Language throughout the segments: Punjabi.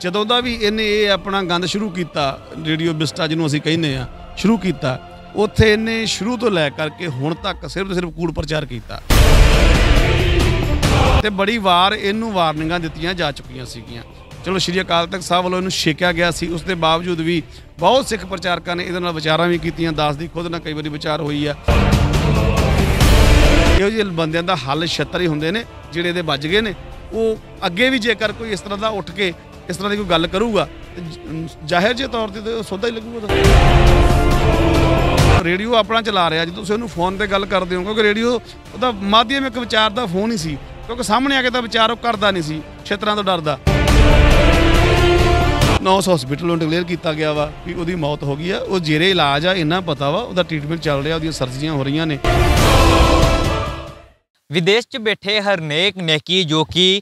ਜਦੋਂ ਦਾ ਵੀ ਇਹਨੇ ਇਹ ਆਪਣਾ ਗੰਦ ਸ਼ੁਰੂ ਕੀਤਾ ਰੇਡੀਓ ਬਿਸਟਾ ਜਿਹਨੂੰ ਅਸੀਂ ਕਹਿੰਦੇ ਆ ਸ਼ੁਰੂ ਕੀਤਾ ਉੱਥੇ ਇਹਨੇ ਸ਼ੁਰੂ ਤੋਂ ਲੈ ਕਰਕੇ ਹੁਣ ਤੱਕ ਸਿਰਫ ਸਿਰਫ ਕੂੜ ਪ੍ਰਚਾਰ ਕੀਤਾ ਤੇ ਬੜੀ ਵਾਰ ਇਹਨੂੰ ਵਾਰਨਿੰਗਾਂ ਦਿੱਤੀਆਂ ਜਾ ਚੁੱਕੀਆਂ ਸੀਗੀਆਂ ਚਲੋ ਸ਼੍ਰੀ ਅਕਾਲ ਤਖਤ ਸਾਹਿਬ ਵੱਲੋਂ ਇਹਨੂੰ ਛੇਕਿਆ ਗਿਆ ਸੀ ਉਸ ਦੇ ਬਾਵਜੂਦ ਵੀ ਬਹੁਤ ਸਿੱਖ ਪ੍ਰਚਾਰਕਾਂ ਨੇ ਇਹਦੇ ਨਾਲ ਵਿਚਾਰਾਂ ਵੀ ਕੀਤੀਆਂ ਦਾਸ ਦੀ ਖੁਦ ਨਾਲ ਕਈ ਵਾਰੀ ਵਿਚਾਰ ਹੋਈ ਆ ਇਹੋ ਜਿਹੇ ਬੰਦਿਆਂ ਦਾ ਹੱਲ ਛੱਤਰ ਹੀ ਹੁੰਦੇ ਨੇ ਜਿਹੜੇ ਇਹਦੇ ਵੱਜ ਗਏ ਨੇ ਉਹ ਅੱਗੇ ਵੀ ਜੇਕਰ ਕੋਈ ਇਸ ਤਰ੍ਹਾਂ ਦਾ ਉੱਠ ਕੇ ਇਸ ਤਰ੍ਹਾਂ ਦੀ ਕੋਈ ਗੱਲ ਕਰੂਗਾ ਜ਼ਾਹਿਰ ਜੇ ਤੌਰ ਤੇ ਸੌਦਾ ਹੀ ਲੱਗੂਗਾ ਰੇਡੀਓ ਆਪਣਾ ਚਲਾ ਰਿਹਾ ਜੇ ਤੁਸੀਂ ਉਹਨੂੰ ਫੋਨ ਤੇ ਗੱਲ ਕਰਦੇ ਹੋ ਕਿਉਂਕਿ ਰੇਡੀਓ ਉਹਦਾ ਮਾਧਿਅਮ ਇੱਕ ਵਿਚਾਰ ਦਾ ਫੋਨ ਹੀ ਸੀ ਕਿਉਂਕਿ ਸਾਹਮਣੇ ਆ ਕੇ ਤਾਂ ਵਿਚਾਰ ਉਹ ਕਰਦਾ ਨਹੀਂ ਸੀ ਛੇਤਰਾਂ ਤੋਂ ਡਰਦਾ ਨੌਸ ਹਸਪੀਟਲ ਨੂੰ ਡਿਕਲੇਅਰ ਕੀਤਾ ਗਿਆ ਵਾ ਕਿ ਉਹਦੀ ਮੌਤ ਹੋ ਗਈ ਆ ਉਹ ਜੇਰੇ ਇਲਾਜ ਆ ਇੰਨਾ ਪਤਾ ਵਾ ਉਹਦਾ ਟ੍ਰੀਟਮੈਂਟ ਚੱਲ ਰਿਹਾ ਉਹਦੀਆਂ ਸਰਜਰੀਆਂ ਹੋ ਰਹੀਆਂ ਨੇ ਵਿਦੇਸ਼ 'ਚ ਬੈਠੇ ਹਰਨੇਕ ਨੇਕੀ ਜੋ ਕਿ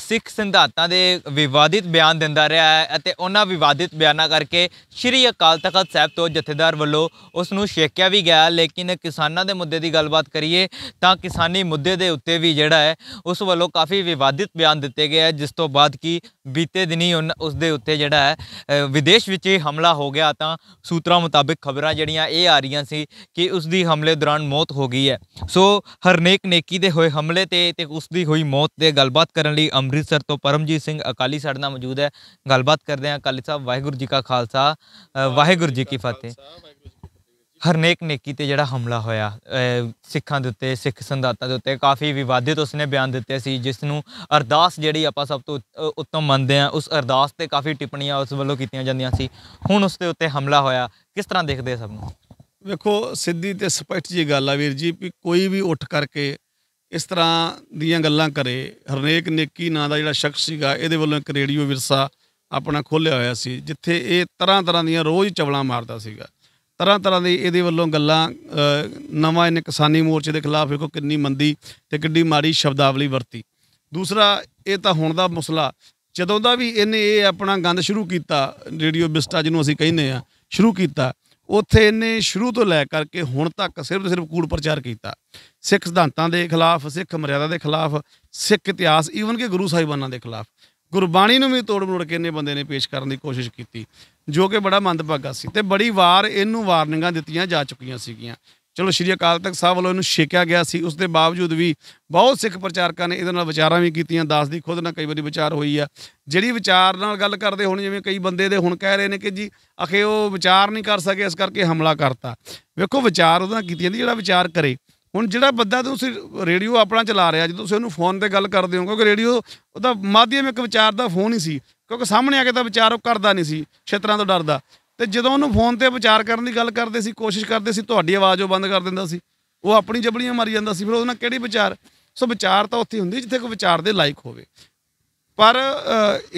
ਸਿੱਖ ਸਿਧਾਂਤਾਂ ਦੇ ਵਿਵਾਦਿਤ ਬਿਆਨ ਦਿੰਦਾ ਰਿਹਾ ਹੈ ਅਤੇ ਉਹਨਾਂ ਵਿਵਾਦਿਤ ਬਿਆਨਾਂ ਕਰਕੇ ਸ਼੍ਰੀ ਅਕਾਲ ਤਖਤ ਸਾਹਿਬ ਤੋਂ ਜਥੇਦਾਰ ਵੱਲੋਂ ਉਸ ਨੂੰ ਛੇਕਿਆ ਵੀ ਗਿਆ ਲੇਕਿਨ ਕਿਸਾਨਾਂ ਦੇ ਮੁੱਦੇ ਦੀ ਗੱਲਬਾਤ ਕਰੀਏ ਤਾਂ ਕਿਸਾਨੀ ਮੁੱਦੇ ਦੇ ਉੱਤੇ ਵੀ ਜਿਹੜਾ ਹੈ ਉਸ ਵੱਲੋਂ ਕਾਫੀ ਵਿਵਾਦਿਤ ਬਿਆਨ ਦਿੱਤੇ ਗਏ ਜਿਸ ਤੋਂ ਬਾਅਦ ਕਿ ਬੀਤੇ ਦਿਨੀ ਉਸ ਦੇ ਉੱਤੇ ਜਿਹੜਾ ਹੈ ਵਿਦੇਸ਼ ਵਿੱਚ ਇਹ ਹਮਲਾ ਹੋ ਗਿਆ ਤਾਂ ਸੂਤਰਾਂ ਮੁਤਾਬਕ ਖਬਰਾਂ ਜਿਹੜੀਆਂ ਇਹ ਆ ਰਹੀਆਂ ਸੀ ਕਿ ਉਸ ਦੀ ਹਮਲੇ ਦੌਰਾਨ ਮੌਤ ਹੋ ਗਈ ਹੈ ਸੋ ਹਰਨੇਕ ਨੇਕੀ ਲੜਕੀ ਦੇ ਹੋਏ ਹਮਲੇ ਤੇ ਤੇ ਉਸ ਦੀ ਹੋਈ ਮੌਤ ਤੇ ਗੱਲਬਾਤ ਕਰਨ ਲਈ ਅੰਮ੍ਰਿਤਸਰ ਤੋਂ ਪਰਮਜੀਤ ਸਿੰਘ ਅਕਾਲੀ ਸਾਡੇ ਨਾਲ ਮੌਜੂਦ ਹੈ ਗੱਲਬਾਤ ਕਰਦੇ ਹਾਂ ਅਕਾਲੀ ਸਾਹਿਬ ਵਾਹਿਗੁਰੂ ਜੀ ਕਾ ਖਾਲਸਾ ਵਾਹਿਗੁਰੂ ਜੀ ਕੀ ਫਤਿਹ ਹਰਨੇਕ ਨੇਕੀ ਤੇ ਜਿਹੜਾ ਹਮਲਾ ਹੋਇਆ ਸਿੱਖਾਂ ਦੇ ਉੱਤੇ ਸਿੱਖ ਸੰਦਾਤਾ ਦੇ ਉੱਤੇ ਕਾਫੀ ਵਿਵਾਦਿਤ ਉਸਨੇ ਬਿਆਨ ਦਿੱਤੇ ਸੀ ਜਿਸ ਨੂੰ ਅਰਦਾਸ ਜਿਹੜੀ ਆਪਾਂ ਸਭ ਤੋਂ ਉੱਤਮ ਮੰਨਦੇ ਆ ਉਸ ਅਰਦਾਸ ਤੇ ਕਾਫੀ ਟਿੱਪਣੀਆਂ ਉਸ ਵੱਲੋਂ ਕੀਤੀਆਂ ਜਾਂਦੀਆਂ ਸੀ ਹੁਣ ਉਸ ਦੇ ਉੱਤੇ ਹਮਲਾ ਹੋਇਆ ਕਿਸ ਤਰ੍ਹਾਂ ਦੇਖਦੇ ਸਭ ਨੂੰ ਵੇਖੋ ਸਿੱਧੀ ਤੇ ਸਪਸ਼ਟ ਜੀ ਗੱਲ ਆ ਵੀਰ ਜੀ ਕਿ ਕੋਈ ਵੀ ਉੱਠ ਕਰਕੇ ਇਸ ਤਰ੍ਹਾਂ ਦੀਆਂ ਗੱਲਾਂ ਕਰੇ ਹਰਨੇਕ ਨੇਕੀ ਨਾਂ ਦਾ ਜਿਹੜਾ ਸ਼ਖਸ ਸੀਗਾ ਇਹਦੇ ਵੱਲੋਂ ਇੱਕ ਰੇਡੀਓ ਵਿਰਸਾ ਆਪਣਾ ਖੋਲ੍ਹਿਆ ਹੋਇਆ ਸੀ ਜਿੱਥੇ ਇਹ ਤਰ੍ਹਾਂ ਤਰ੍ਹਾਂ ਦੀਆਂ ਰੋਜ਼ ਚਵਲਾਂ ਮਾਰਦਾ ਸੀਗਾ ਤਰ੍ਹਾਂ ਤਰ੍ਹਾਂ ਦੀ ਇਹਦੇ ਵੱਲੋਂ ਗੱਲਾਂ ਨਵਾਂ ਇਹਨੇ ਕਿਸਾਨੀ ਮੋਰਚੇ ਦੇ ਖਿਲਾਫ ਇਹ ਕੋ ਕਿੰਨੀ ਮੰਦੀ ਤੇ ਕਿੰਨੀ ਮਾੜੀ ਸ਼ਬਦਾਵਲੀ ਵਰਤੀ ਦੂਸਰਾ ਇਹ ਤਾਂ ਹੁਣ ਦਾ ਮਸਲਾ ਜਦੋਂ ਦਾ ਵੀ ਇਹਨੇ ਇਹ ਆਪਣਾ ਗੰਦ ਸ਼ੁਰੂ ਕੀਤਾ ਰੇਡੀਓ ਬਿਸਟਾ ਜਿਹਨੂੰ ਅਸੀਂ ਕਹਿੰਦੇ ਆ ਸ਼ੁਰੂ ਕੀਤਾ ਉੱਥੇ ਇਹਨੇ ਸ਼ੁਰੂ ਤੋਂ ਲੈ ਕਰਕੇ ਹੁਣ ਤੱਕ ਸਿਰਫ ਸਿਰਫ ਕੂੜ ਪ੍ਰਚਾਰ ਕੀਤਾ ਸਿੱਖ ਸਿਧਾਂਤਾਂ ਦੇ ਖਿਲਾਫ ਸਿੱਖ ਮਰਿਆਦਾ ਦੇ ਖਿਲਾਫ ਸਿੱਖ ਇਤਿਹਾਸ ਈਵਨ ਕਿ ਗੁਰੂ ਸਾਹਿਬਾਨਾਂ ਦੇ ਖਿਲਾਫ ਗੁਰਬਾਣੀ ਨੂੰ ਵੀ ਤੋੜ ਮੋੜ ਕੇ ਇਹਨੇ ਬੰਦੇ ਨੇ ਪੇਸ਼ ਕਰਨ ਦੀ ਕੋਸ਼ਿਸ਼ ਕੀਤੀ ਜੋ ਕਿ ਬੜਾ ਮੰਦਭਾਗਾ ਸੀ ਤੇ ਬੜੀ ਵਾਰ ਇਹਨੂੰ ਵਾਰਨਿੰਗਾਂ ਦਿੱਤੀਆਂ ਜਾ ਚੁੱਕੀਆਂ ਸੀਗੀਆਂ ਚਲੋ ਸ਼੍ਰੀ ਅਕਾਲ ਤਖਤ ਸਾਹਿਬ ਵੱਲੋਂ ਇਹਨੂੰ ਛੇਕਿਆ ਗਿਆ ਸੀ ਉਸ ਦੇ ਬਾਵਜੂਦ ਵੀ ਬਹੁਤ ਸਿੱਖ ਪ੍ਰਚਾਰਕਾਂ ਨੇ ਇਹਦੇ ਨਾਲ ਵਿਚਾਰਾਂ ਵੀ ਕੀਤੀਆਂ ਦਾਸ ਦੀ ਖੁਦ ਨਾਲ ਕਈ ਵਾਰੀ ਵਿਚਾਰ ਹੋਈ ਆ ਜਿਹੜੀ ਵਿਚਾਰ ਨਾਲ ਗੱਲ ਕਰਦੇ ਹੁਣ ਜਿਵੇਂ ਕਈ ਬੰਦੇ ਦੇ ਹੁਣ ਕਹਿ ਰਹੇ ਨੇ ਕਿ ਜੀ ਅਖੇ ਉਹ ਵਿਚਾਰ ਨਹੀਂ ਕਰ ਸਕੇ ਇਸ ਕਰਕੇ ਹਮਲਾ ਕਰਤਾ ਵੇਖੋ ਵਿਚਾਰ ਉਹਦਾ ਕੀਤੀ ਜਾਂਦੀ ਜਿਹੜਾ ਵਿਚਾਰ ਕਰੇ ਹੁਣ ਜਿਹੜਾ ਬੰਦਾ ਤੁਸੀਂ ਰੇਡੀਓ ਆਪਣਾ ਚਲਾ ਰਿਹਾ ਜਦੋਂ ਤੁਸੀਂ ਉਹਨੂੰ ਫੋਨ ਤੇ ਗੱਲ ਕਰਦੇ ਹੋ ਕਿਉਂਕਿ ਰੇਡੀਓ ਉਹਦਾ ਮਾਧਿਅਮ ਇੱਕ ਵਿਚਾਰ ਦਾ ਫੋਨ ਹੀ ਸੀ ਕਿਉਂਕਿ ਸਾਹਮਣੇ ਆ ਕੇ ਤਾਂ ਵਿਚਾਰ ਉਹ ਕਰਦਾ ਨਹੀਂ ਸੀ ਛੇਤਰਾਂ ਤੋਂ ਡਰਦਾ ਤੇ ਜਦੋਂ ਉਹਨੂੰ ਫੋਨ ਤੇ ਵਿਚਾਰ ਕਰਨ ਦੀ ਗੱਲ ਕਰਦੇ ਸੀ ਕੋਸ਼ਿਸ਼ ਕਰਦੇ ਸੀ ਤੁਹਾਡੀ ਆਵਾਜ਼ ਉਹ ਬੰਦ ਕਰ ਦਿੰਦਾ ਸੀ ਉਹ ਆਪਣੀ ਜਬੜੀਆਂ ਮਾਰੀ ਜਾਂਦਾ ਸੀ ਫਿਰ ਉਹਦੇ ਨਾਲ ਕਿਹੜੀ ਵਿਚਾਰ ਸੋ ਵਿਚਾਰ ਤਾਂ ਉੱਥੇ ਹੁੰਦੀ ਜਿੱਥੇ ਕੋਈ ਵਿਚਾਰ ਦੇ ਲਾਇਕ ਹੋਵੇ ਪਰ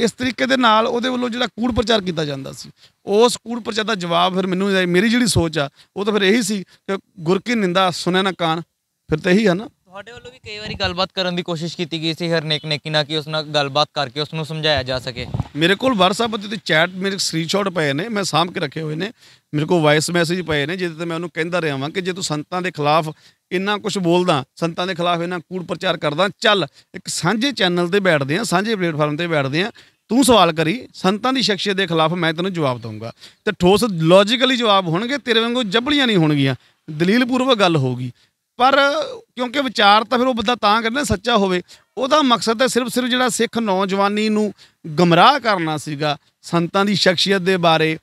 ਇਸ ਤਰੀਕੇ ਦੇ ਨਾਲ ਉਹਦੇ ਵੱਲੋਂ ਜਿਹੜਾ ਕੂੜ ਪ੍ਰਚਾਰ ਕੀਤਾ ਜਾਂਦਾ ਸੀ ਉਸ ਕੂੜ ਪ੍ਰਚਾਰ ਦਾ ਜਵਾਬ ਫਿਰ ਮੈਨੂੰ ਮੇਰੀ ਜਿਹੜੀ ਸੋਚ ਆ ਉਹ ਤਾਂ ਫਿਰ ਇਹੀ ਸੀ ਕਿ ਗੁਰ ਕੀ ਨਿੰਦਾ ਸੁਨੇ ਨਾ ਕਾਨ ਫਿਰ ਤਾਂ ਇਹੀ ਆ ਨਾ ਤੁਹਾਡੇ ਵੱਲੋਂ ਵੀ ਕਈ ਵਾਰੀ ਗੱਲਬਾਤ ਕਰਨ ਦੀ ਕੋਸ਼ਿਸ਼ ਕੀਤੀ ਗਈ ਸੀ ਹਰਨੇਕ ਨੇ ਨੇਕੀ ਨਾ ਕਿ ਉਸ ਨਾਲ ਗੱਲਬਾਤ ਕਰਕੇ ਉਸ ਨੂੰ ਸਮਝਾਇਆ ਜਾ ਸਕੇ ਮੇਰੇ ਕੋਲ WhatsApp ਤੇ ਚੈਟ ਮੇਰੇ ਸਕਰੀਨਸ਼ਾਟ ਪਏ ਨੇ ਮੈਂ ਸਾਂਭ ਕੇ ਰੱਖੇ ਹੋਏ ਨੇ ਮੇਰੇ ਕੋਲ ਵਾਇਸ ਮੈਸੇਜ ਪਏ ਨੇ ਜਿਹਦੇ ਤੇ ਮੈਂ ਉਹਨੂੰ ਕਹਿੰਦਾ ਰਿਹਾ ਵਾਂ ਕਿ ਜੇ ਤੂੰ ਸੰਤਾਂ ਦੇ ਖਿਲਾਫ ਇੰਨਾ ਕੁਝ ਬੋਲਦਾ ਸੰਤਾਂ ਦੇ ਖਿਲਾਫ ਇੰਨਾ ਕੂੜ ਪ੍ਰਚਾਰ ਕਰਦਾ ਚੱਲ ਇੱਕ ਸਾਂਝੇ ਚੈਨਲ ਤੇ ਬੈਠਦੇ ਆ ਸਾਂਝੇ ਪਲੇਟਫਾਰਮ ਤੇ ਬੈਠਦੇ ਆ ਤੂੰ ਸਵਾਲ ਕਰੀ ਸੰਤਾਂ ਦੀ ਸ਼ਖਸੀਅਤ ਦੇ ਖਿਲਾਫ ਮੈਂ ਤੈਨੂੰ ਜਵਾਬ ਦਊਂਗਾ ਤੇ ਠੋਸ ਲੌਜੀਕਲੀ ਜਵਾਬ ਹੋਣਗੇ ਤੇਰੇ ਵਾਂਗੂ ਜੱਬਲੀਆਂ ਨਹੀਂ ਹੋਣਗੀਆਂ ਦਲੀਲਪੂਰਵਕ ਗੱਲ ਹੋਊਗੀ ਪਰ ਕਿਉਂਕਿ ਵਿਚਾਰ ਤਾਂ ਫਿਰ ਉਹ ਬੰਦਾ ਤਾਂ ਕਰਦਾ ਸੱਚਾ ਹੋਵੇ ਉਹਦਾ ਮਕਸਦ ਤਾਂ ਸਿਰਫ ਸਿਰਫ ਜਿਹੜਾ ਸਿੱਖ ਨੌਜਵਾਨੀ ਨੂੰ ਗਮਰਾਹ ਕਰਨਾ ਸੀਗਾ ਸੰਤਾਂ ਦੀ ਸ਼ਖਸੀਅਤ ਦੇ ਬਾਰੇ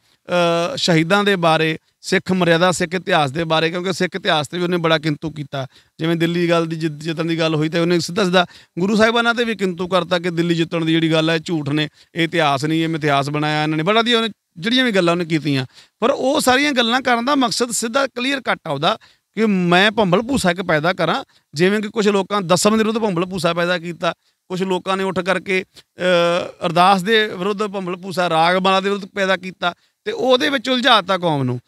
ਸ਼ਹੀਦਾਂ ਦੇ ਬਾਰੇ ਸਿੱਖ ਮਰਿਆਦਾ ਸਿੱਖ ਇਤਿਹਾਸ ਦੇ ਬਾਰੇ ਕਿਉਂਕਿ ਸਿੱਖ ਇਤਿਹਾਸ ਤੇ ਵੀ ਉਹਨੇ ਬੜਾ ਕਿੰਤੂ ਕੀਤਾ ਜਿਵੇਂ ਦਿੱਲੀ ਗੱਲ ਦੀ ਜਿੱਤਣ ਦੀ ਗੱਲ ਹੋਈ ਤੇ ਉਹਨੇ ਸਿੱਧਾ ਸਿੱਧਾ ਗੁਰੂ ਸਾਹਿਬਾਨਾਂ ਤੇ ਵੀ ਕਿੰਤੂ ਕਰਤਾ ਕਿ ਦਿੱਲੀ ਜਿੱਤਣ ਦੀ ਜਿਹੜੀ ਗੱਲ ਹੈ ਝੂਠ ਨੇ ਇਹ ਇਤਿਹਾਸ ਨਹੀਂ ਇਹ ਮਿਥਿਆਸ ਬਣਾਇਆ ਇਹਨਾਂ ਨੇ ਬੜਾ ਦੀ ਉਹਨੇ ਜਿਹੜੀਆਂ ਵੀ ਗੱਲਾਂ ਉਹਨੇ ਕੀਤੀਆਂ ਪਰ ਉਹ ਸਾਰੀਆਂ ਗੱਲਾਂ ਕਰਨ ਦਾ ਮਕਸਦ ਸਿੱਧਾ ਕਲੀਅਰ ਕੱਟ ਆਉਦਾ ਕਿ ਮੈਂ ਭੰਬਲ ਭੂਸਾ ਇੱਕ ਪੈਦਾ ਕਰਾਂ ਜਿਵੇਂ ਕਿ ਕੁਝ ਲੋਕਾਂ ਦਸਮ ਦੇ ਵਿਰੁੱਧ ਭੰਬਲ ਭੂਸਾ ਪੈਦਾ ਕੀਤਾ ਕੁਝ ਲੋਕਾਂ ਨੇ ਉੱਠ ਕਰਕੇ ਅਰਦਾਸ ਦੇ ਵਿਰੁੱਧ ਭੰਬਲ ਭੂਸਾ ਮਾਲਾ ਦੇ ਵਿਰੁੱਧ ਪੈਦਾ ਕੀਤਾ ਤੇ ਉਹਦੇ ਵਿੱਚ ਉਲਝਾਤਾ ਕੌਮ ਨੂੰ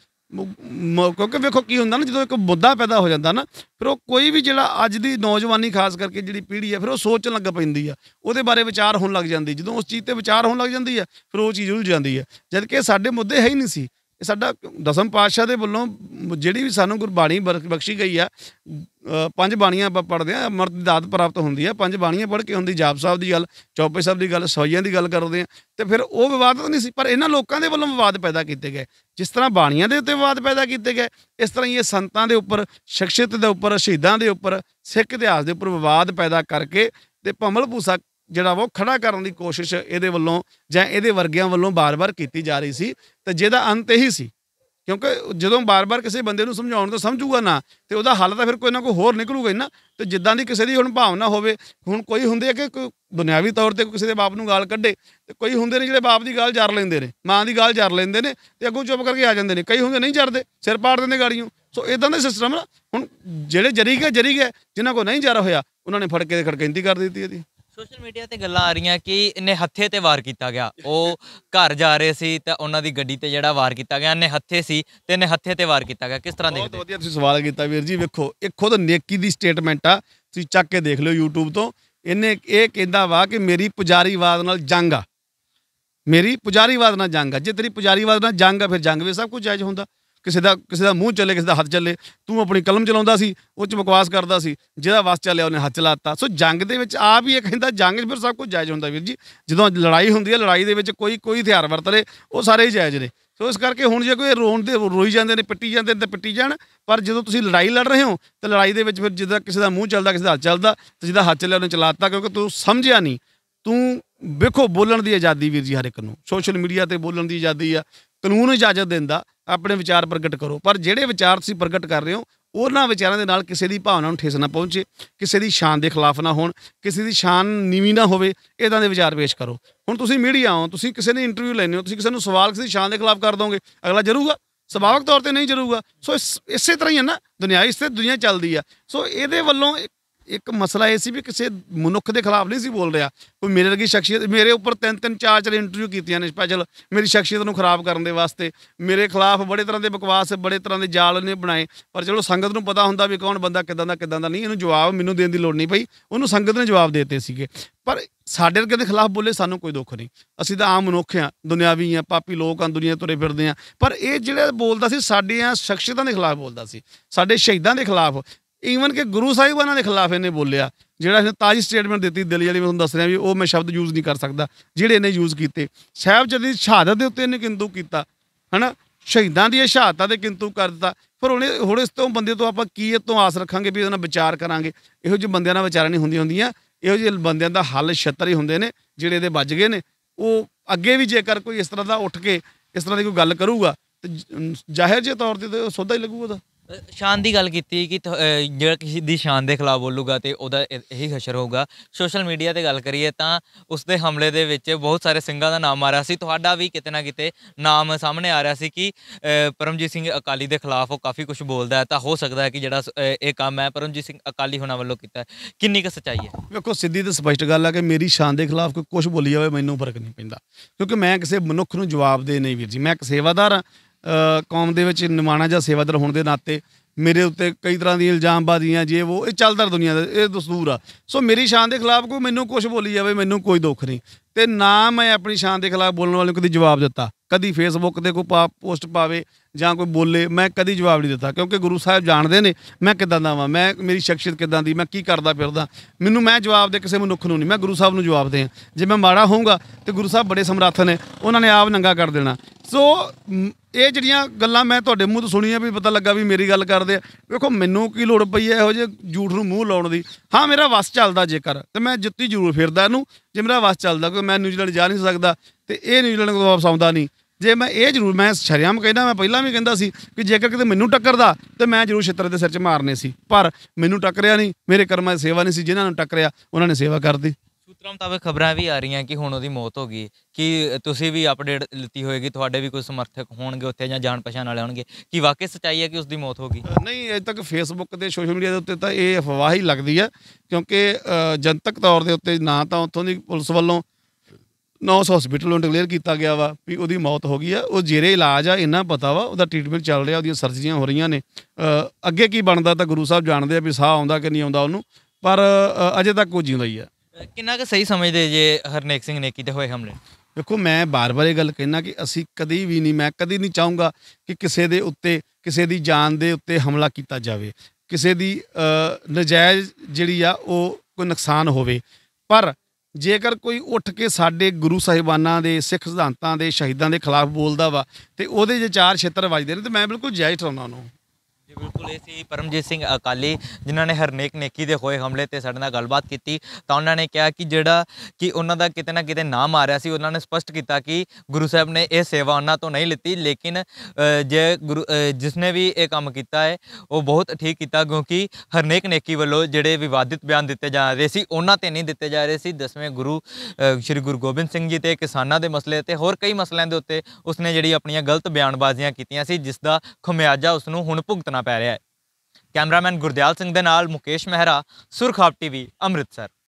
ਕਿਉਂਕਿ ਵੇਖੋ ਕੀ ਹੁੰਦਾ ਨਾ ਜਦੋਂ ਇੱਕ ਮੁੱਦਾ ਪੈਦਾ ਹੋ ਜਾਂਦਾ ਨਾ ਫਿਰ ਉਹ ਕੋਈ ਵੀ ਜਿਹੜਾ ਅੱਜ ਦੀ ਨੌਜਵਾਨੀ ਖਾਸ ਕਰਕੇ ਜਿਹੜੀ ਪੀੜ੍ਹੀ ਹੈ ਫਿਰ ਉਹ ਸੋਚਣ ਲੱਗ ਪੈਂਦੀ ਆ ਉਹਦੇ ਬਾਰੇ ਵਿਚਾਰ ਹੋਣ ਲੱਗ ਜਾਂਦੀ ਜਦੋਂ ਉਸ ਚੀਜ਼ ਤੇ ਵਿਚਾਰ ਹੋਣ ਲੱਗ ਜਾਂਦੀ ਆ ਫਿਰ ਉਹ ਚੀਜ਼ ਉਲਝ ਜਾਂਦੀ ਆ ਜਦ ਕਿ ਸਾਡੇ ਮੁੱਦੇ ਹੈ ਹੀ ਨਹੀਂ ਸੀ ਇਹ ਸਾਡਾ ਦਸਮ ਪਾਤਸ਼ਾਹ ਦੇ ਵੱਲੋਂ ਜਿਹੜੀ ਵੀ ਸਾਨੂੰ ਗੁਰਬਾਣੀ ਬਖਸ਼ੀ ਗਈ ਆ ਪੰਜ ਬਾਣੀਆਂ ਆਪਾਂ ਪੜਦੇ ਆ ਅਮਰਤ ਦੀ ਦਾਤ ਪ੍ਰਾਪਤ ਹੁੰਦੀ ਆ ਪੰਜ ਬਾਣੀਆਂ ਪੜ ਕੇ ਹੁੰਦੀ ਜਾਪ ਸਾਹਿਬ ਦੀ ਗੱਲ ਚੌਪੇ ਸਾਹਿਬ ਦੀ ਗੱਲ ਸੋਈਆਂ ਦੀ ਗੱਲ ਕਰਦੇ ਆ ਤੇ ਫਿਰ ਉਹ ਵਿਵਾਦ ਤਾਂ ਨਹੀਂ ਸੀ ਪਰ ਇਹਨਾਂ ਲੋਕਾਂ ਦੇ ਵੱਲੋਂ ਵਿਵਾਦ ਪੈਦਾ ਕੀਤੇ ਗਏ ਜਿਸ ਤਰ੍ਹਾਂ ਬਾਣੀਆਂ ਦੇ ਉੱਤੇ ਵਿਵਾਦ ਪੈਦਾ ਕੀਤੇ ਗਏ ਇਸ ਤਰ੍ਹਾਂ ਹੀ ਇਹ ਸੰਤਾਂ ਦੇ ਉੱਪਰ ਸ਼ਖਸੀਅਤ ਦੇ ਉੱਪਰ ਸ਼ਹੀਦਾਂ ਦੇ ਉੱਪਰ ਸਿੱਖ ਇਤਿਹਾਸ ਦੇ ਉੱਪਰ ਵਿਵਾਦ ਪੈਦਾ ਕਰਕੇ ਤੇ ਭਮਲ ਭੂਸਾ ਜਿਹੜਾ ਉਹ ਖੜਾ ਕਰਨ ਦੀ ਕੋਸ਼ਿਸ਼ ਇਹਦੇ ਵੱਲੋਂ ਜਾਂ ਇਹਦੇ ਵਰਗਿਆਂ ਵੱਲੋਂ ਬਾਰ-ਬਾਰ ਕੀਤੀ ਜਾ ਰਹੀ ਸੀ ਤੇ ਜਿਹਦਾ ਅੰਤ ਇਹੀ ਸੀ ਕਿਉਂਕਿ ਜਦੋਂ ਬਾਰ-ਬਾਰ ਕਿਸੇ ਬੰਦੇ ਨੂੰ ਸਮਝਾਉਣ ਤੋਂ ਸਮਝੂਗਾ ਨਾ ਤੇ ਉਹਦਾ ਹੱਲ ਤਾਂ ਫਿਰ ਕੋਈ ਨਾ ਕੋਈ ਹੋਰ ਨਿਕਲੂਗਾ ਹੀ ਨਾ ਤੇ ਜਿੱਦਾਂ ਦੀ ਕਿਸੇ ਦੀ ਹੁਣ ਭਾਵਨਾ ਹੋਵੇ ਹੁਣ ਕੋਈ ਹੁੰਦੇ ਆ ਕਿ ਦੁਨਿਆਵੀ ਤੌਰ ਤੇ ਕਿਸੇ ਦੇ ਬਾਪ ਨੂੰ ਗਾਲ ਕੱਢੇ ਤੇ ਕੋਈ ਹੁੰਦੇ ਨੇ ਜਿਹੜੇ ਬਾਪ ਦੀ ਗਾਲ ਜਰ ਲੈਂਦੇ ਨੇ ਮਾਂ ਦੀ ਗਾਲ ਜਰ ਲੈਂਦੇ ਨੇ ਤੇ ਅੱਗੋਂ ਚੁੱਪ ਕਰਕੇ ਆ ਜਾਂਦੇ ਨੇ ਕਈ ਹੁੰਦੇ ਨਹੀਂ ਜਰਦੇ ਸਿਰ ਪਾੜ ਦਿੰਦੇ ਗਾੜੀਆਂ ਸੋ ਇਦਾਂ ਦਾ ਸਿਸਟਮ ਹੁਣ ਜਿਹੜੇ ਜਰੀ ਗਏ ਜਰੀ ਗਏ ਜਿਨ੍ਹਾਂ ਕੋ ਨਹੀਂ ਜਰ ਹੋਇਆ ਉਹਨਾਂ ਨੇ ਫੜ ਕੇ ਖੜਕੈਂਦੀ ਕਰ ਦਿੱਤੀ ਇਹਦੀ ਸੋਸ਼ਲ ਮੀਡੀਆ ਤੇ ਗੱਲਾਂ ਆ ਰਹੀਆਂ ਕਿ ਇਹਨੇ ਹੱਥੇ ਤੇ ਵਾਰ ਕੀਤਾ ਗਿਆ ਉਹ ਘਰ ਜਾ ਰਹੇ ਸੀ ਤਾਂ ਉਹਨਾਂ ਦੀ ਗੱਡੀ ਤੇ ਜਿਹੜਾ ਵਾਰ ਕੀਤਾ ਗਿਆ ਇਹਨੇ ਹੱਥੇ ਸੀ ਤੇ ਇਹਨੇ ਹੱਥੇ ਤੇ ਵਾਰ ਕੀਤਾ ਗਿਆ ਕਿਸ ਤਰ੍ਹਾਂ ਦੇਖਦੇ ਬਹੁਤ ਵਧੀਆ ਤੁਸੀਂ ਸਵਾਲ ਕੀਤਾ ਵੀਰ ਜੀ ਵੇਖੋ ਇਹ ਖੁਦ ਨੇਕੀ ਦੀ ਸਟੇਟਮੈਂਟ ਆ ਤੁਸੀਂ ਚੱਕ ਕੇ ਦੇਖ ਲਿਓ YouTube ਤੋਂ ਇਹਨੇ ਇਹ ਕਹਿੰਦਾ ਵਾ ਕਿ ਮੇਰੀ ਪੁਜਾਰੀਵਾਦ ਨਾਲ ਜੰਗ ਆ ਮੇਰੀ ਪੁਜਾਰੀਵਾਦ ਨਾਲ ਜੰਗ ਆ ਜੇ ਤੇਰੀ ਪੁਜਾਰੀਵਾਦ ਨਾਲ ਜੰਗ ਆ ਫਿਰ ਜੰਗ ਵੀ ਸਭ ਕੁਝ ਜਾਇਜ਼ ਹੁੰਦਾ ਕਿਸੇ ਦਾ ਕਿਸੇ ਦਾ ਮੂੰਹ ਚੱਲੇ ਕਿਸੇ ਦਾ ਹੱਥ ਚੱਲੇ ਤੂੰ ਆਪਣੀ ਕਲਮ ਚਲਾਉਂਦਾ ਸੀ ਉਹ ਚ ਬਕਵਾਸ ਕਰਦਾ ਸੀ ਜਿਹਦਾ ਵਸ ਚੱਲਿਆ ਉਹਨੇ ਹੱਥ ਚਲਾਤਾ ਸੋ ਜੰਗ ਦੇ ਵਿੱਚ ਆ ਵੀ ਇਹ ਕਹਿੰਦਾ ਜੰਗ ਫਿਰ ਸਭ ਕੁਝ ਜਾਇਜ਼ ਹੁੰਦਾ ਵੀਰ ਜੀ ਜਦੋਂ ਲੜਾਈ ਹੁੰਦੀ ਹੈ ਲੜਾਈ ਦੇ ਵਿੱਚ ਕੋਈ ਕੋਈ ਹਥਿਆਰ ਵਰਤ ਉਹ ਸਾਰੇ ਹੀ ਜਾਇਜ਼ ਨੇ ਸੋ ਇਸ ਕਰਕੇ ਹੁਣ ਜੇ ਕੋਈ ਰੋਣ ਦੇ ਰੋਈ ਜਾਂਦੇ ਨੇ ਪਿੱਟੀ ਜਾਂਦੇ ਨੇ ਤਾਂ ਪਿੱਟੀ ਜਾਣ ਪਰ ਜਦੋਂ ਤੁਸੀਂ ਲੜਾਈ ਲੜ ਰਹੇ ਹੋ ਤਾਂ ਲੜਾਈ ਦੇ ਵਿੱਚ ਫਿਰ ਜਿਹਦਾ ਕਿਸੇ ਦਾ ਮੂੰਹ ਚੱਲਦਾ ਕਿਸੇ ਦਾ ਹੱਥ ਚੱਲਦਾ ਤੇ ਜਿਹਦਾ ਹੱਥ ਚੱਲਿਆ ਉਹਨੇ ਚਲਾਤਾ ਕਿਉਂਕਿ ਤੂੰ ਸਮਝਿਆ ਨਹੀਂ ਤੂੰ ਵੇਖੋ ਬੋਲਣ ਦੀ ਆਜ਼ਾਦੀ ਵੀਰ ਜੀ ਹਰ ਇੱਕ ਨੂੰ ਸੋਸ਼ਲ ਮੀਡੀਆ ਤੇ ਬੋਲਣ ਦੀ ਆਜ਼ਾਦੀ ਆ ਕਾਨੂੰਨ ਇਜਾਜ਼ਤ ਦਿੰਦਾ ਆਪਣੇ ਵਿਚਾਰ ਪ੍ਰਗਟ ਕਰੋ ਪਰ ਜਿਹੜੇ ਵਿਚਾਰ ਤੁਸੀਂ ਪ੍ਰਗਟ ਕਰ ਰਹੇ ਹੋ ਉਹਨਾਂ ਵਿਚਾਰਾਂ ਦੇ ਨਾਲ ਕਿਸੇ ਦੀ ਭਾਵਨਾ ਨੂੰ ਠੇਸ ਨਾ ਪਹੁੰਚੇ ਕਿਸੇ ਦੀ ਸ਼ਾਨ ਦੇ ਖਿਲਾਫ ਨਾ ਹੋਣ ਕਿਸੇ ਦੀ ਸ਼ਾਨ ਨੀਵੀਂ ਨਾ ਹੋਵੇ ਇਦਾਂ ਦੇ ਵਿਚਾਰ ਪੇਸ਼ ਕਰੋ ਹੁਣ ਤੁਸੀਂ ਮੀਡੀਆ ਹੋ ਤੁਸੀਂ ਕਿਸੇ ਨੇ ਇੰਟਰਵਿਊ ਲੈਣੇ ਹੋ ਤੁਸੀਂ ਕਿਸੇ ਨੂੰ ਸਵਾਲ ਕਿਸੇ ਦੀ ਸ਼ਾਨ ਦੇ ਖਿਲਾਫ ਕਰ ਦੋਗੇ ਅਗਲਾ ਜਰੂਗਾ ਸੁਭਾਵਕ ਤੌਰ ਤੇ ਨਹੀਂ ਜਰੂਗਾ ਸੋ ਇਸੇ ਤਰ੍ਹਾਂ ਹੀ ਹੈ ਨਾ ਦੁਨੀਆ ਇਸ ਤੇ ਦੁਨੀਆ ਚੱਲਦੀ ਆ ਸੋ ਇਹਦੇ ਵੱਲੋਂ ਇੱਕ ਮਸਲਾ ਇਹ ਸੀ ਵੀ ਕਿਸੇ ਮਨੁੱਖ ਦੇ ਖਿਲਾਫ ਨਹੀਂ ਸੀ ਬੋਲ ਰਿਹਾ ਕੋਈ ਮੇਰੇ ਵਰਗੀ ਸ਼ਖਸੀਅਤ ਮੇਰੇ ਉੱਪਰ ਤਿੰਨ ਤਿੰਨ ਚਾਰ ਚਾਰ ਇੰਟਰਵਿਊ ਕੀਤੀਆਂ ਨੇ ਸਪੈਸ਼ਲ ਮੇਰੀ ਸ਼ਖਸੀਅਤ ਨੂੰ ਖਰਾਬ ਕਰਨ ਦੇ ਵਾਸਤੇ ਮੇਰੇ ਖਿਲਾਫ ਬੜੇ ਤਰ੍ਹਾਂ ਦੇ ਬਕਵਾਸ ਬੜੇ ਤਰ੍ਹਾਂ ਦੇ ਜਾਲ ਨੇ ਬਣਾਏ ਪਰ ਚਲੋ ਸੰਗਤ ਨੂੰ ਪਤਾ ਹੁੰਦਾ ਵੀ ਕੌਣ ਬੰਦਾ ਕਿਦਾਂ ਦਾ ਕਿਦਾਂ ਦਾ ਨਹੀਂ ਇਹਨੂੰ ਜਵਾਬ ਮੈਨੂੰ ਦੇਣ ਦੀ ਲੋੜ ਨਹੀਂ ਪਈ ਉਹਨੂੰ ਸੰਗਤ ਨੇ ਜਵਾਬ ਦਿੱਤੇ ਸੀਗੇ ਪਰ ਸਾਡੇ ਵਰਗੇ ਦੇ ਖਿਲਾਫ ਬੋਲੇ ਸਾਨੂੰ ਕੋਈ ਦੁੱਖ ਨਹੀਂ ਅਸੀਂ ਤਾਂ ਆਮ ਮਨੁੱਖ ਆ ਦੁਨਿਆਵੀ ਆ ਪਾਪੀ ਲੋਕ ਆ ਦੁਨੀਆ ਤੁਰੇ ਫਿਰਦੇ ਆ ਪਰ ਇਹ ਜਿਹੜਾ ਬੋਲਦਾ ਸੀ ਸਾਡੀਆਂ ਸ਼ਖਸੀਅਤਾਂ ਦੇ ਖਿਲਾਫ ਬੋਲਦਾ ਸੀ ਸਾਡੇ ਸ਼ਹੀਦਾਂ ਦੇ ਖਿਲਾਫ ਈਵਨ ਕਿ ਗੁਰੂ ਸਾਹਿਬ ਉਹਨਾਂ ਦੇ ਖਿਲਾਫ ਇਹਨੇ ਬੋਲਿਆ ਜਿਹੜਾ ਇਹਨੇ ਤਾਜੀ ਸਟੇਟਮੈਂਟ ਦਿੱਤੀ ਦਿੱਲੀ ਵਾਲੀ ਮੈਂ ਤੁਹਾਨੂੰ ਦੱਸ ਰਿਹਾ ਵੀ ਉਹ ਮੈਂ ਸ਼ਬਦ ਯੂਜ਼ ਨਹੀਂ ਕਰ ਸਕਦਾ ਜਿਹੜੇ ਇਹਨੇ ਯੂਜ਼ ਕੀਤੇ ਸਾਹਿਬ ਜਦੀ ਸ਼ਹਾਦਤ ਦੇ ਉੱਤੇ ਇਹਨੇ ਕਿੰਤੂ ਕੀਤਾ ਹਨਾ ਸ਼ਹੀਦਾਂ ਦੀ ਸ਼ਹਾਦਤਾਂ ਦੇ ਕਿੰਤੂ ਕਰ ਦਿੱਤਾ ਪਰ ਹੁਣ ਹੁਣ ਇਸ ਤੋਂ ਬੰਦੇ ਤੋਂ ਆਪਾਂ ਕੀ ਇਹ ਤੋਂ ਆਸ ਰੱਖਾਂਗੇ ਵੀ ਉਹਨਾਂ ਵਿਚਾਰ ਕਰਾਂਗੇ ਇਹੋ ਜਿਹੇ ਬੰਦਿਆਂ ਨਾਲ ਵਿਚਾਰਾਂ ਨਹੀਂ ਹੁੰਦੀਆਂ ਹੁੰਦੀਆਂ ਇਹੋ ਜਿਹੇ ਬੰਦਿਆਂ ਦਾ ਹੱਲ ਛੱਤਰ ਹੀ ਹੁੰਦੇ ਨੇ ਜਿਹੜੇ ਇਹਦੇ ਵੱਜ ਗਏ ਨੇ ਉਹ ਅੱਗੇ ਵੀ ਜੇਕਰ ਕੋਈ ਇਸ ਤਰ੍ਹਾਂ ਦਾ ਉੱਠ ਕੇ ਇਸ ਤਰ੍ਹਾਂ ਦੀ ਕੋਈ ਗੱਲ ਕਰੂਗਾ ਤੇ ਜ਼ਾਹਿਰ ਜੇ ਤੌਰ ਤੇ ਸੋਧਾ ਹੀ ਲੱਗੂਗਾ ਉਹਦਾ ਸ਼ਾਨ ਦੀ ਗੱਲ ਕੀਤੀ ਕਿ ਜਿਹੜਾ ਕਿਸੇ ਦੀ ਸ਼ਾਨ ਦੇ ਖਿਲਾਫ ਬੋਲੂਗਾ ਤੇ ਉਹਦਾ ਇਹੀ ਖਸ਼ਰ ਹੋਊਗਾ ਸੋਸ਼ਲ ਮੀਡੀਆ ਤੇ ਗੱਲ ਕਰੀਏ ਤਾਂ ਉਸ ਦੇ ਹਮਲੇ ਦੇ ਵਿੱਚ ਬਹੁਤ ਸਾਰੇ ਸਿੰਘਾਂ ਦਾ ਨਾਮ ਆ ਰਿਹਾ ਸੀ ਤੁਹਾਡਾ ਵੀ ਕਿਤੇ ਨਾ ਕਿਤੇ ਨਾਮ ਸਾਹਮਣੇ ਆ ਰਿਹਾ ਸੀ ਕਿ ਪਰਮਜੀਤ ਸਿੰਘ ਅਕਾਲੀ ਦੇ ਖਿਲਾਫ ਉਹ ਕਾਫੀ ਕੁਝ ਬੋਲਦਾ ਹੈ ਤਾਂ ਹੋ ਸਕਦਾ ਹੈ ਕਿ ਜਿਹੜਾ ਇਹ ਕੰਮ ਹੈ ਪਰਮਜੀਤ ਸਿੰਘ ਅਕਾਲੀ ਹੋਣਾ ਵੱਲੋਂ ਕੀਤਾ ਕਿੰਨੀ ਕੁ ਸਚਾਈ ਹੈ ਵੇਖੋ ਸਿੱਧੀ ਤੇ ਸਪਸ਼ਟ ਗੱਲ ਹੈ ਕਿ ਮੇਰੀ ਸ਼ਾਨ ਦੇ ਖਿਲਾਫ ਕੋਈ ਕੁਝ ਬੋਲੀ ਜਾਵੇ ਮੈਨੂੰ ਫਰਕ ਨਹੀਂ ਪੈਂਦਾ ਕਿਉਂਕਿ ਮੈਂ ਕਿਸੇ ਮਨੁੱਖ ਨੂੰ ਜਵਾਬ ਦੇ ਨਹੀਂ ਵੀਰ ਜੀ ਮੈਂ ਇੱਕ ਸੇਵਾਦਾਰ ਹਾਂ ਕੌਮ ਦੇ ਵਿੱਚ ਨਿਮਾਣਾ ਜਾਂ ਸੇਵਾਦਾਰ ਹੋਣ ਦੇ ਨਾਤੇ ਮੇਰੇ ਉੱਤੇ ਕਈ ਤਰ੍ਹਾਂ ਦੀ ਇਲਜ਼ਾਮਬਾਜ਼ੀਆਂ ਜੇ ਉਹ ਇਹ ਚੱਲਦਾ ਦੁਨੀਆ ਦਾ ਇਹ ਦਸਤੂਰ ਆ ਸੋ ਮੇਰੀ ਸ਼ਾਨ ਦੇ ਖਿਲਾਫ ਕੋਈ ਮੈਨੂੰ ਕੁਝ ਬੋਲੀ ਜਾਵੇ ਮੈਨੂੰ ਕੋਈ ਦੁੱਖ ਨਹੀਂ ਤੇ ਨਾ ਮੈਂ ਆਪਣੀ ਸ਼ਾਨ ਦੇ ਖਿਲਾਫ ਬੋਲਣ ਵਾਲੇ ਨੂੰ ਕਦੀ ਜਵਾਬ ਦਿੱਤਾ ਕਦੀ ਫੇਸਬੁੱਕ ਤੇ ਕੋਈ ਪਾਪ ਪੋਸਟ ਪਾਵੇ ਜਾਂ ਕੋਈ ਬੋਲੇ ਮੈਂ ਕਦੀ ਜਵਾਬ ਨਹੀਂ ਦਿੱਤਾ ਕਿਉਂਕਿ ਗੁਰੂ ਸਾਹਿਬ ਜਾਣਦੇ ਨੇ ਮੈਂ ਕਿਦਾਂ ਦਾ ਵਾਂ ਮੈਂ ਮੇਰੀ ਸ਼ਖਸੀਅਤ ਕਿਦਾਂ ਦੀ ਮੈਂ ਕੀ ਕਰਦਾ ਫਿਰਦਾ ਮੈਨੂੰ ਮੈਂ ਜਵਾਬ ਦੇ ਕਿਸੇ ਮਨੁੱਖ ਨੂੰ ਨਹੀਂ ਮੈਂ ਗੁਰੂ ਸਾਹਿਬ ਨੂੰ ਜਵਾਬ ਦੇ ਜੇ ਮੈਂ ਮਾੜਾ ਹੋਊਗਾ ਤੇ ਗੁਰੂ ਸਾਹਿਬ ਬੜੇ ਸਮਰੱਥ ਨੇ ਉਹਨਾਂ ਨੇ ਆਪ ਨੰਗਾ ਕਰ ਦੇਣਾ ਸੋ ਇਹ ਜਿਹੜੀਆਂ ਗੱਲਾਂ ਮੈਂ ਤੁਹਾਡੇ ਮੂੰਹ ਤੋਂ ਸੁਣੀਆਂ ਵੀ ਪਤਾ ਲੱਗਾ ਵੀ ਮੇਰੀ ਗੱਲ ਕਰਦੇ ਆ ਵੇਖੋ ਮੈਨੂੰ ਕੀ ਲੋੜ ਪਈ ਐ ਇਹੋ ਜਿਹੇ ਝੂਠ ਨੂੰ ਮੂੰਹ ਲਾਉਣ ਦੀ ਹਾਂ ਮੇਰਾ ਵਸ ਚੱਲਦਾ ਜੇਕਰ ਤੇ ਮੈਂ ਜੁੱਤੀ ਜ਼ਰੂਰ ਫਿਰਦਾ ਇਹਨੂੰ ਜੇ ਮੇਰਾ ਵਾਸ ਚੱਲਦਾ ਕੋਈ ਮੈਂ ਨਿਊਜ਼ੀਲੈਂਡ ਜਾ ਨਹੀਂ ਸਕਦਾ ਤੇ ਇਹ ਨਿਊਜ਼ੀਲੈਂਡ ਕੋਲ ਵਾਪਸ ਆਉਂਦਾ ਨਹੀਂ ਜੇ ਮੈਂ ਇਹ ਜ਼ਰੂਰ ਮੈਂ ਸ਼ਰਿਆਮ ਕਹਿੰਦਾ ਮੈਂ ਪਹਿਲਾਂ ਵੀ ਕਹਿੰਦਾ ਸੀ ਕਿ ਜੇਕਰ ਕਿਤੇ ਮੈਨੂੰ ਟੱਕਰਦਾ ਤੇ ਮੈਂ ਜ਼ਰੂਰ ਛਿੱਤਰ ਦੇ ਸਿਰ 'ਚ ਮਾਰਨੇ ਸੀ ਪਰ ਮੈਨੂੰ ਟੱਕਰਿਆ ਨਹੀਂ ਮੇਰੇ ਕਰਮਾਂ ਦੀ ਸੇਵਾ ਨਹੀਂ ਸੀ ਜਿਨ੍ਹਾਂ ਨੂੰ ਟੱਕਰਿਆ ਉਹਨਾਂ ਨੇ ਸੇਵਾ ਕਰਦੀ ਸੂਤਰਾਂ ਮੁਤਾਬਕ ਖਬਰਾਂ ਵੀ ਆ ਰਹੀਆਂ ਕਿ ਹੁਣ ਉਹਦੀ ਮੌਤ ਹੋ ਗਈ ਕਿ ਤੁਸੀਂ ਵੀ ਅਪਡੇਟ ਲਿੱਤੀ ਹੋਏਗੀ ਤੁਹਾਡੇ ਵੀ ਕੋਈ ਸਮਰਥਕ ਹੋਣਗੇ ਉੱਥੇ ਜਾਂ ਜਾਣ ਪਛਾਣ ਵਾਲੇ ਹੋਣਗੇ ਕਿ ਵਾਕਈ ਸਚਾਈ ਹੈ ਕਿ ਉਸਦੀ ਮੌਤ ਹੋ ਗਈ ਨਹੀਂ ਅਜੇ ਤੱਕ ਫੇਸਬੁੱਕ ਤੇ ਸੋਸ਼ਲ ਮੀਡੀਆ ਦੇ ਉੱਤੇ ਤਾਂ ਇਹ ਅਫਵਾਹ ਹੀ ਲੱਗਦੀ ਹੈ ਕਿਉਂਕਿ ਜਨਤਕ ਤੌਰ ਦੇ ਉੱਤੇ ਨਾ ਤਾਂ ਉੱਥੋਂ ਦੀ ਪੁਲਿਸ ਵੱਲੋਂ 900 ਹਸਪੀਟਲ ਨੂੰ ਡਿਕਲੇਅਰ ਕੀਤਾ ਗਿਆ ਵਾ ਵੀ ਉਹਦੀ ਮੌਤ ਹੋ ਗਈ ਆ ਉਹ ਜੇਰੇ ਇਲਾਜ ਆ ਇਹਨਾਂ ਪਤਾ ਵਾ ਉਹਦਾ ਟ੍ਰੀਟਮੈਂਟ ਚੱਲ ਰਿਹਾ ਉਹਦੀਆਂ ਸਰਜਰੀਆਂ ਹੋ ਰਹੀਆਂ ਨੇ ਅੱਗੇ ਕੀ ਬਣਦਾ ਤਾਂ ਗੁਰੂ ਸਾਹਿਬ ਜਾਣਦੇ ਆ ਵੀ ਸਾਹ ਆਉਂਦਾ ਕਿ ਨਹੀਂ ਆਉਂਦਾ ਉਹਨੂੰ ਪਰ ਅਜੇ ਤੱਕ ਉਹ ਜਿਉਂਦਾ ਹੀ ਆ ਕਿੰਨਾ ਕੁ ਸਹੀ ਸਮਝਦੇ ਜੇ ਹਰਨੇਕ ਸਿੰਘ ਨੇ ਕੀਤੇ ਹੋਏ ਹਮਲੇ ਦੇਖੋ ਮੈਂ ਬਾਰ-ਬਾਰ ਇਹ ਗੱਲ ਕਹਿਣਾ ਕਿ ਅਸੀਂ ਕਦੀ ਵੀ ਨਹੀਂ ਮੈਂ ਕਦੀ ਨਹੀਂ ਚਾਹੂੰਗਾ ਕਿ ਕਿਸੇ ਦੇ ਉੱਤੇ ਕਿਸੇ ਦੀ ਜਾਨ ਦੇ ਉੱਤੇ ਹਮਲਾ ਕੀਤਾ ਜਾਵੇ ਕਿਸੇ ਦੀ ਨਜਾਇਜ਼ ਜਿਹੜੀ ਆ ਉਹ ਕੋਈ ਨੁਕਸਾਨ ਹੋਵੇ ਪਰ ਜੇਕਰ ਕੋਈ ਉੱਠ ਕੇ ਸਾਡੇ ਗੁਰੂ ਸਾਹਿਬਾਨਾਂ ਦੇ ਸਿੱਖ ਸਿਧਾਂਤਾਂ ਦੇ ਸ਼ਹੀਦਾਂ ਦੇ ਖਿਲਾਫ ਬੋਲਦਾ ਵਾ ਤੇ ਉਹਦੇ ਜੇ ਚਾਰ ਛੇਤਰ ਵੱਜਦੇ ਨੇ ਤੇ ਮੈਂ ਬਿਲਕੁਲ ਜਾਇਜ਼ ਠਰਾਉਣਾ ਉਹਨੂੰ ਜੀ ਬਿਲਕੁਲ ਇਹ ਸੀ ਪਰਮਜੀਤ ਸਿੰਘ ਅਕਾਲੀ ਜਿਨ੍ਹਾਂ ਨੇ ਹਰਨੇਕ ਨੇਕੀ ਦੇ ਹੋਏ ਹਮਲੇ ਤੇ ਸਾਡੇ ਨਾਲ ਗੱਲਬਾਤ ਕੀਤੀ ਤਾਂ ਉਹਨਾਂ ਨੇ ਕਿਹਾ ਕਿ ਜਿਹੜਾ ਕਿ ਉਹਨਾਂ ਦਾ ਕਿਤੇ ਨਾ ਕਿਤੇ ਨਾਮ ਆ ਰਿਹਾ ਸੀ ਉਹਨਾਂ ਨੇ ਸਪਸ਼ਟ ਕੀਤਾ ਕਿ ਗੁਰੂ ਸਾਹਿਬ ਨੇ ਇਹ ਸੇਵਾ ਉਹਨਾਂ ਤੋਂ ਨਹੀਂ ਲਿੱਤੀ ਲੇਕਿਨ ਜੇ ਗੁਰੂ ਜਿਸਨੇ ਵੀ ਇਹ ਕੰਮ ਕੀਤਾ ਹੈ ਉਹ ਬਹੁਤ ਠੀਕ ਕੀਤਾ ਕਿਉਂਕਿ ਹਰਨੇਕ ਨੇਕੀ ਵੱਲੋਂ ਜਿਹੜੇ ਵਿਵਾਦਿਤ ਬਿਆਨ ਦਿੱਤੇ ਜਾ ਰਹੇ ਸੀ ਉਹਨਾਂ ਤੇ ਨਹੀਂ ਦਿੱਤੇ ਜਾ ਰਹੇ ਸੀ ਦਸਵੇਂ ਗੁਰੂ ਸ੍ਰੀ ਗੁਰੂ ਗੋਬਿੰਦ ਸਿੰਘ ਜੀ ਤੇ ਕਿਸਾਨਾਂ ਦੇ ਮਸਲੇ ਤੇ ਹੋਰ ਕਈ ਮਸਲਿਆਂ ਦੇ ਉੱਤੇ ਉਸਨੇ ਜਿਹੜੀ ਆਪਣੀਆਂ ਗਲਤ ਬਿਆਨਬਾਜ਼ੀਆਂ ਕੀਤੀਆਂ ਸੀ ਜਿਸ ਦਾ ਖਮਿਆਜਾ ਉਸ ਨੂੰ ਹੁਣ ਭੁਗਤਣਾ ਪੈ ਰਿਹਾ ਹੈ ਕੈਮਰਾਮੈਨ ਗੁਰਦਿਆਲ ਸਿੰਘ ਦੇ ਨਾਲ ਮੁਕੇਸ਼ ਮਹਿਰਾ ਸੁਰਖਾਪ ਟੀਵੀ ਅੰਮ੍ਰਿਤਸਰ